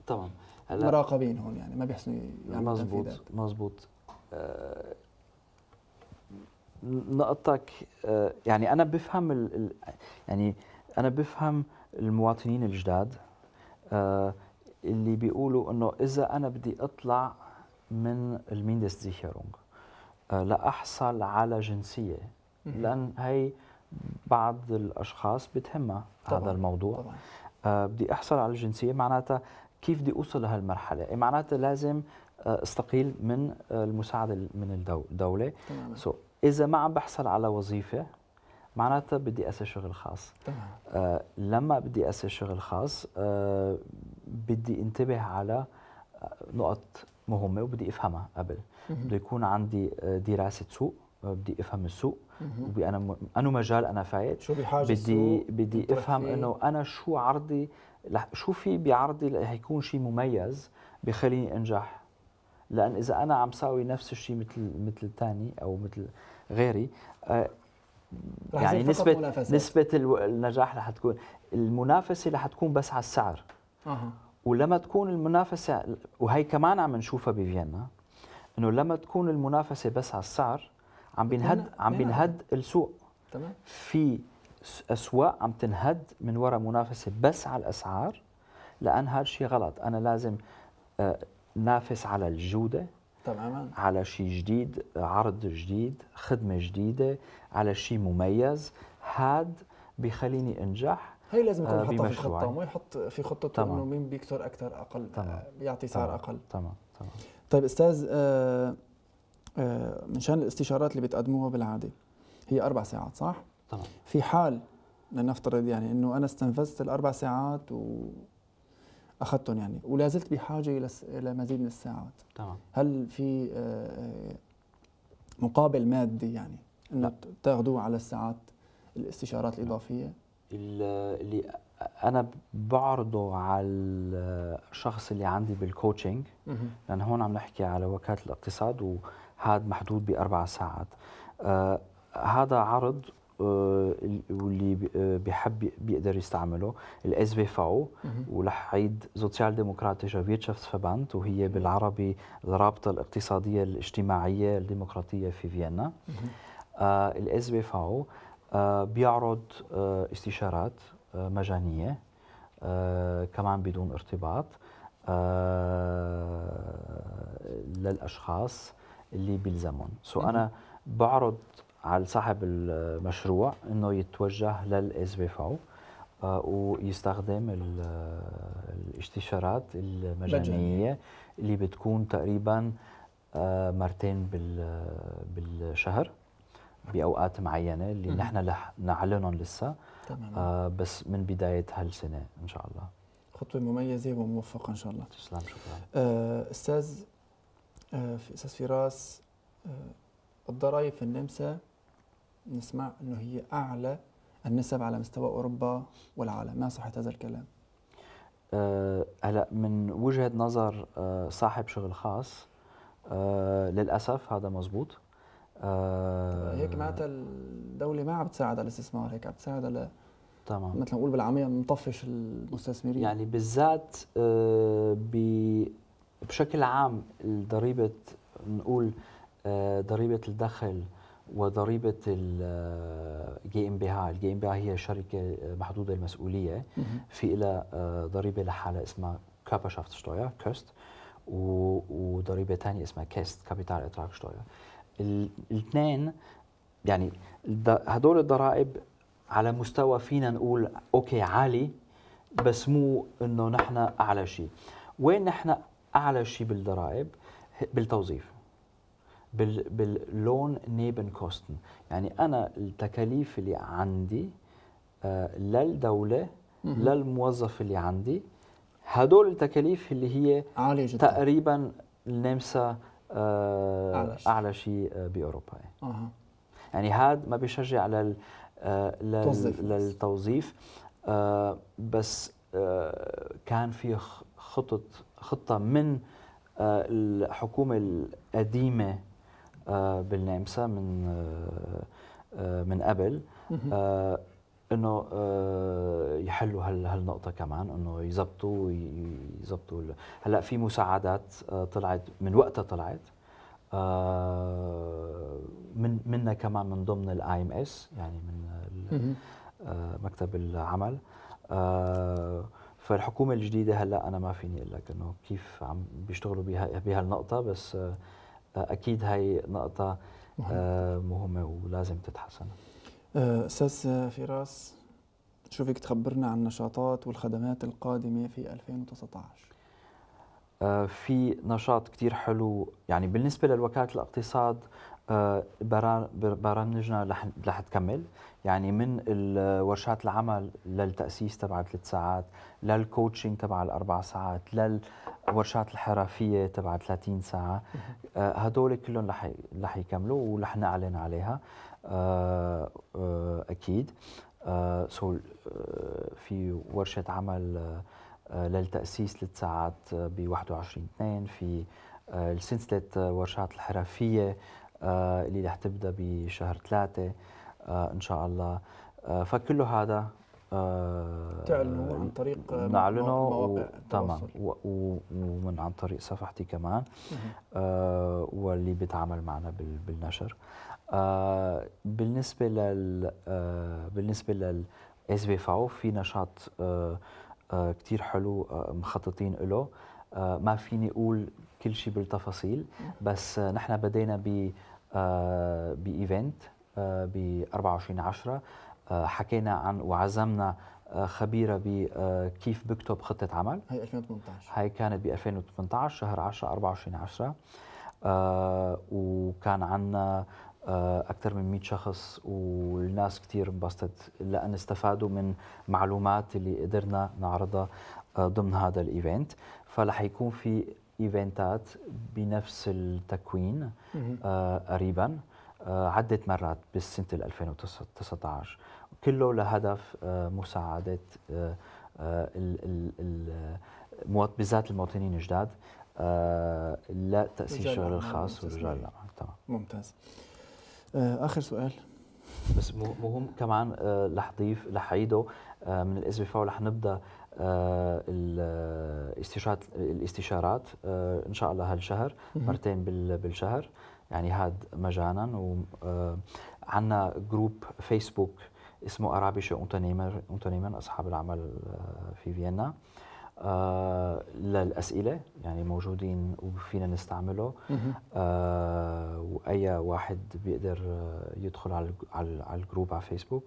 تمام هلا مراقبين هون يعني ما بيحسنوا يعملوا يعني مزبوط مزبوط آه نقطتك آه يعني انا بفهم ال يعني انا بفهم المواطنين الجداد آه اللي بيقولوا انه اذا انا بدي اطلع من الميندستيشيرونج آه لاحصل على جنسيه لان هي بعض الاشخاص بتهمها هذا الموضوع طبعا. آه بدي احصل على الجنسيه معناتها كيف بدي اوصل لهالمرحله إيه معناته لازم آه، استقيل من آه، المساعده من الدوله سو so, اذا ما عم بحصل على وظيفه معناتها بدي اسس شغل خاص تمام آه لما بدي اسس شغل خاص آه بدي انتبه على آه، نقط مهمه وبدي افهمها قبل بده يكون عندي دراسه سوق بدي افهم السوق وانا انه مجال انا فايت شو بحاجه بدي بدي افهم انه انا شو عرضي شو في بعرضي هيكون شيء مميز بخليني انجح لان اذا انا عم ساوي نفس الشيء مثل مثل الثاني او مثل غيري آه يعني نسبة منافسات. نسبة النجاح رح تكون المنافسة رح تكون بس على السعر أه. ولما تكون المنافسة وهي كمان عم نشوفها بفيينا انه لما تكون المنافسة بس على السعر عم بينهد عم بينهد السوق تمام في اسواق عم تنهد من وراء منافسه بس على الاسعار لان هذا الشيء غلط انا لازم آه، نافس على الجوده تماما على شيء جديد عرض جديد خدمه جديده على شيء مميز هاد بخليني انجح هي لازم يكون آه، حطها في خطه ما يحط في خطته انه مين بيكثر اكثر اقل طبعا. آه، يعطي سعر اقل تمام تمام طيب استاذ آه آه من شان الاستشارات اللي بتقدموها بالعاده هي اربع ساعات صح؟ طبعا. في حال لنفترض يعني انه انا استنفذت الاربع ساعات و اخذتهم يعني ولا زلت بحاجه الى الى مزيد من الساعات تمام هل في آه، مقابل مادي يعني انه تاخذوه على الساعات الاستشارات الاضافيه؟ اللي انا بعرضه على الشخص اللي عندي بالكوتشنج لان هون عم نحكي على وكاله الاقتصاد وهذا محدود باربع ساعات آه، هذا عرض واللي آه، آه، بيحب بيقدر يستعمله الاس بي فاو ولحيد سوسيال ديمقراطيش ديمقراطية فيرتشافtsverband وهي بالعربي الرابطه الاقتصاديه الاجتماعيه الديمقراطيه في فيينا الاس بي فاو بيعرض آه، استشارات مجانيه كمان بدون ارتباط للاشخاص اللي بيلزمون سو انا بعرض على صاحب المشروع انه يتوجه للاس آه، بي فاو ويستخدم آه، الاستشارات المجانيه اللي بتكون تقريبا آه، مرتين بالشهر باوقات معينه اللي نحن رح نعلنهم لسه تمام. بس من بدايه هالسنه ان شاء الله خطوه مميزه وموفقه ان شاء الله تسلم شكرا استاذ استاذ فراس الضرائب في النمسا نسمع أنه هي أعلى النسب على مستوى أوروبا والعالم ما صحة هذا الكلام؟ آه، هلا أه من وجهة نظر أه صاحب شغل خاص أه للأسف هذا مزبوط أه طيب، هيك معناتها الدولة ما عم تساعد على الاستثمار هيك عم تساعد على تمام مثل نقول بالعاميه نطفش المستثمرين يعني بالذات آه، بشكل عام ضريبه نقول آه، ضريبه الدخل وضريبه الجي ام بي ها الجي ام بي ها هي شركه محدوده المسؤوليه في لها آه، ضريبه لحالها اسمها Körperschaftssteuer كوست وضريبه ثانيه اسمها كيست كابيتال اتراك شتوير الاثنين يعني هدول الضرائب على مستوى فينا نقول اوكي عالي بس مو انه نحن اعلى شيء وين نحن اعلى شيء بالضرائب بالتوظيف باللون نيبن كوستن يعني انا التكاليف اللي عندي آه، للدوله للموظف اللي عندي هدول التكاليف اللي هي عالية جدا. تقريبا النمسا اعلى, آه، أعلى شيء آه، باوروبا يعني, أه. يعني هذا ما بيشجع لل للتوظيف, للتوظيف. آه بس آه كان في خطط خطه من الحكومه القديمه آه، بالنامسا من آه، آه، من قبل انه يحلوا هالنقطة كمان انه يزبطوا يزبطوا هلا في مساعدات طلعت من وقتها طلعت من منا كمان من ضمن الاي ام اس يعني من مكتب العمل فالحكومة الجديدة هلا انا ما فيني اقول لك انه كيف عم بيشتغلوا بها بهالنقطة بس اكيد هاي نقطه آه، مهمه ولازم تتحسن آه، استاذ فراس شو فيك تخبرنا عن النشاطات والخدمات القادمه في 2019 آه، في نشاط كثير حلو يعني بالنسبة للوكالة الاقتصاد آه، برامجنا رح تكمل يعني من ورشات العمل للتاسيس تبع ثلاث ساعات للكوتشنج تبع الاربع ساعات للورشات الحرفيه تبع 30 ساعه آه، هدول كلهم رح رح يكملوا ورح نعلن عليها آه، اكيد سو في ورشه عمل للتاسيس ثلاث ساعات ب 21 2 في سلسله ورشات الحرفيه آه، اللي رح تبدا بشهر ثلاثة آه، ان شاء الله آه، فكله هذا تعلنوا عن طريق نعلنه و... تمام و... و... ومن عن طريق صفحتي كمان واللي بيتعامل معنا بال... بالنشر بالنسبه لل بالنسبه لل اس بي فاو في نشاط آه كثير حلو مخططين له ما فيني اقول كل شيء بالتفاصيل بس نحن بدينا ب آه، بايفنت ب 24 10 حكينا عن وعزمنا آه، خبيره بكيف آه، بكتب خطه عمل هي 2018 هي كانت ب 2018 شهر 10 24 10 وكان عندنا اكثر من 100 شخص والناس كثير انبسطت لان استفادوا من معلومات اللي قدرنا نعرضها ضمن هذا الايفنت فلح يكون في ايفنتات بنفس التكوين آه قريبا آه عدة مرات بالسنة 2019 كله لهدف آه مساعدة آه, آه، بالذات المواطنين الجداد آه، لتأسيس شغل الخاص ورجال الأعمال تمام ممتاز آه، آخر سؤال بس مهم كمان رح ضيف رح عيده من الاس بي رح نبدا آه، آه، الاستشارات الاستشارات آه، ان شاء الله هالشهر مرتين بالشهر يعني هاد مجانا وعندنا جروب فيسبوك اسمه ارابيشي اونتنيمر اصحاب العمل في فيينا للأسئلة يعني موجودين وفينا نستعمله وأي واحد بيقدر يدخل على على الجروب على فيسبوك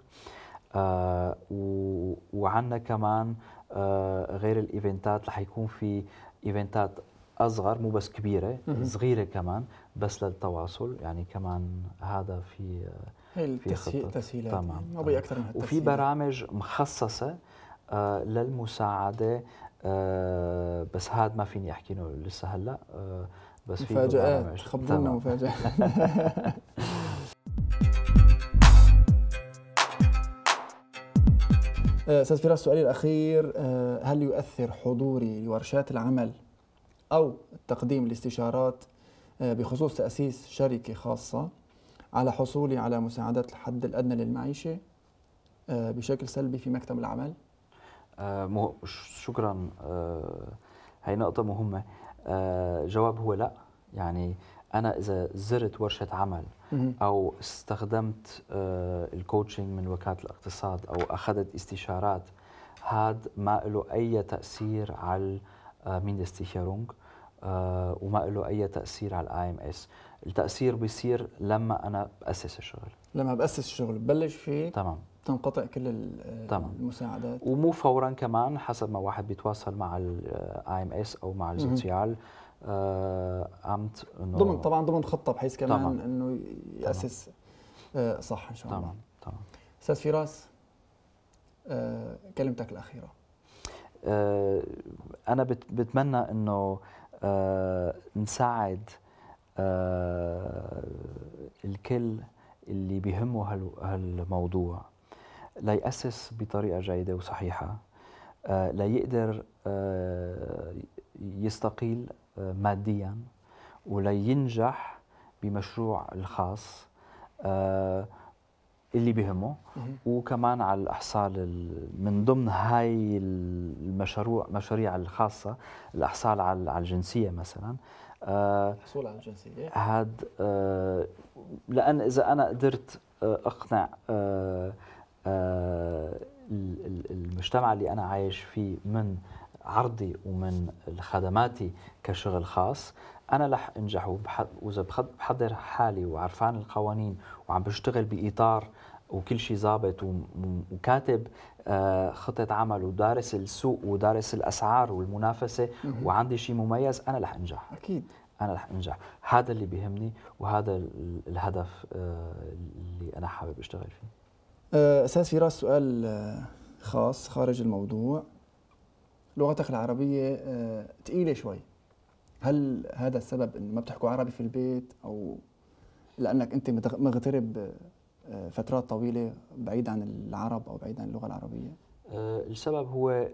وعندنا كمان آه، غير الايفنتات رح يكون في ايفنتات اصغر مو بس كبيره صغيره كمان بس للتواصل يعني كمان هذا في آه، في خطه تسهيلات تمام اكثر من وفي برامج مخصصه آه، للمساعده بس هذا ما فيني احكي لسه هلا بس في مفاجآت خبرونا مفاجآت (laughs) آه، استاذ فراس سؤالي الاخير آه، هل يؤثر حضوري لورشات العمل او تقديم الاستشارات آه، بخصوص تاسيس شركه خاصه على حصولي على مساعدات الحد الادنى للمعيشه بشكل سلبي في مكتب العمل؟ شكرا هي نقطة مهمة جواب هو لا يعني آه انا اذا زرت ورشه عمل او استخدمت آه، الكوتشنج من وكاله الاقتصاد او اخذت استشارات هذا ما له اي تاثير على آه، ميندستيشيرونج آه، وما له اي تاثير على الاي ام اس التاثير بيصير لما انا باسس الشغل لما باسس الشغل ببلش فيه تمام تنقطع كل تمام. المساعدات ومو فورا كمان حسب ما واحد بيتواصل مع الاي ام اس او مع السوسيال آه، عمت انه ضمن طبعا ضمن خطه بحيث كمان طبعاً. انه ياسس آه صح ان شاء الله طبعا طبعا استاذ فراس آه، كلمتك الاخيره آه، انا بتمنى انه نساعد الكل اللي بيهمه هالموضوع ليأسس بطريقه جيده وصحيحه ليقدر يستقيل ماديا ولينجح بمشروع الخاص آه، اللي بهمه وكمان على الاحصال من ضمن هاي المشروع مشاريع الخاصه الاحصال على الجنسيه مثلا آه، الحصول على الجنسيه هاد آه، لان اذا انا قدرت اقنع المجتمع اللي انا عايش فيه من عرضي ومن خدماتي كشغل خاص انا رح انجح واذا بحضر حالي وعرفان القوانين وعم بشتغل باطار وكل شيء ظابط وكاتب آه، خطة عمل ودارس السوق ودارس الاسعار والمنافسه وعندي شيء مميز انا رح انجح اكيد انا رح انجح هذا اللي بيهمني وهذا الهدف آه، اللي انا حابب اشتغل فيه آه، استاذ فراس سؤال خاص خارج الموضوع لغتك العربيه ثقيله آه، شوي هل هذا السبب انه ما بتحكوا عربي في البيت او لانك انت مغترب آه، فترات طويله بعيد عن العرب او بعيد عن اللغه العربيه آه، السبب هو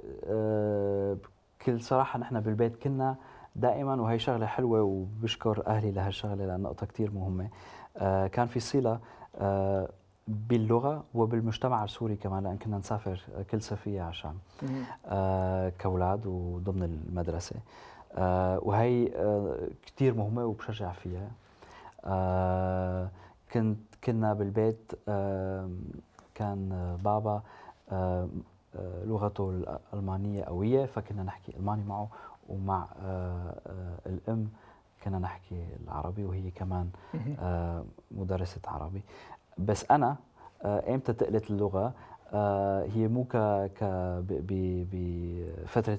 بكل صراحه نحن بالبيت كنا دائما وهي شغله حلوه وبشكر اهلي لهالشغله لانها نقطه كثير مهمه كان في صله باللغة وبالمجتمع السوري كمان لأن كنا نسافر كل صيفية عشان آه كأولاد وضمن المدرسة آه وهي آه مهمة وبشجع فيها آه كنت كنا بالبيت آه كان بابا آه،, آه لغته الألمانية قوية فكنا نحكي ألماني معه ومع آه آه الأم كنا نحكي العربي وهي كمان آه مدرسة عربي بس انا آه، امتى تقلت اللغه آه، هي مو ك ك بفتره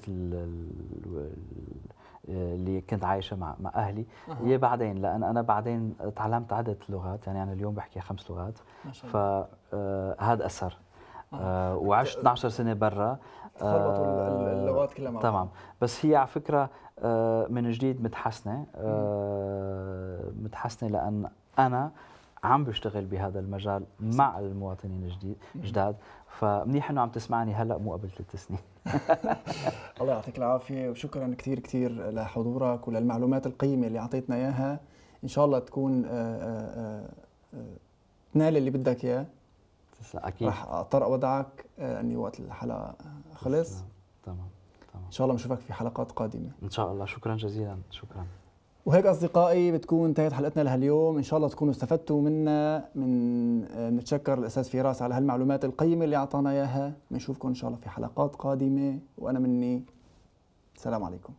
اللي كنت عايشه مع مع اهلي أه. هي بعدين لان انا بعدين تعلمت عده لغات يعني انا اليوم بحكي خمس لغات فهذا آه، اثر أه. وعشت 12 سنه برا تخربطوا اللغات كلها مع تمام بس هي على فكره من جديد متحسنه متحسنه لان انا عم بشتغل بهذا المجال مع المواطنين الجديد جداد فمنيح انه عم تسمعني هلا مو قبل ثلاث سنين (laughs) الله يعطيك العافيه وشكرا كثير كثير لحضورك وللمعلومات القيمه اللي اعطيتنا اياها ان شاء الله تكون تنال آه، آه، آه، اللي بدك اياه اكيد رح اضطر اودعك لاني وقت الحلقه خلص تمام تمام ان شاء الله بنشوفك في حلقات قادمه ان شاء الله شكرا جزيلا شكرا وهيك أصدقائي بتكون انتهت حلقتنا لهاليوم إن شاء الله تكونوا استفدتوا منا من نتشكر آه، الأستاذ فراس على هالمعلومات القيمة اللي أعطانا إياها بنشوفكم إن شاء الله في حلقات قادمة وأنا مني سلام عليكم